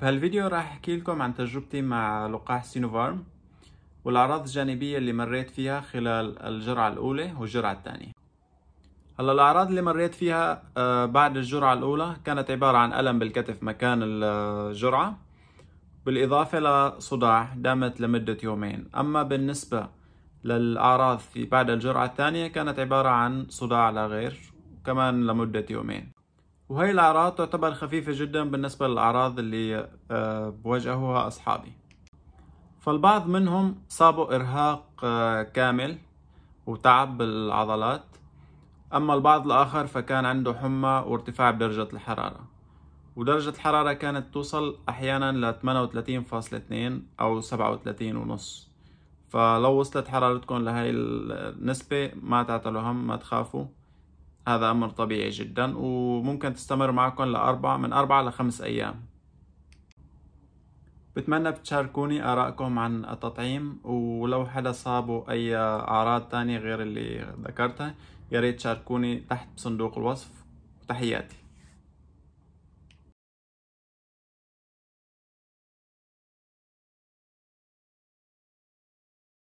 بهالفيديو راح احكي لكم عن تجربتي مع لقاح سينوفارم والاعراض الجانبية اللي مريت فيها خلال الجرعة الاولى والجرعة الثانية هلا الاعراض اللي مريت فيها آه، بعد الجرعة الاولى كانت عبارة عن الم بالكتف مكان الجرعة بالاضافة لصداع دامت لمدة يومين اما بالنسبة للاعراض في بعد الجرعة الثانية كانت عبارة عن صداع لا غير كمان لمدة يومين وهي الأعراض تعتبر خفيفة جدا بالنسبة للأعراض اللي آه، بواجهوها أصحابي فالبعض منهم صابوا إرهاق آه، كامل وتعب بالعضلات أما البعض الآخر فكان عنده حمى وارتفاع بدرجة الحرارة ودرجة الحرارة كانت توصل أحيانا ل 38.2 أو 37.5 ونص فلو وصلت حرارتكم لهي النسبة ما تعتلوا هم ما تخافوا هذا أمر طبيعي جدا وممكن تستمر معكم لأربع من أربعة لخمس أيام بتمنى بتشاركوني آرائكم عن التطعيم ولو حدا صابه أي أعراض تانية غير اللي ذكرتها ياريت تشاركوني تحت بصندوق الوصف وتحياتي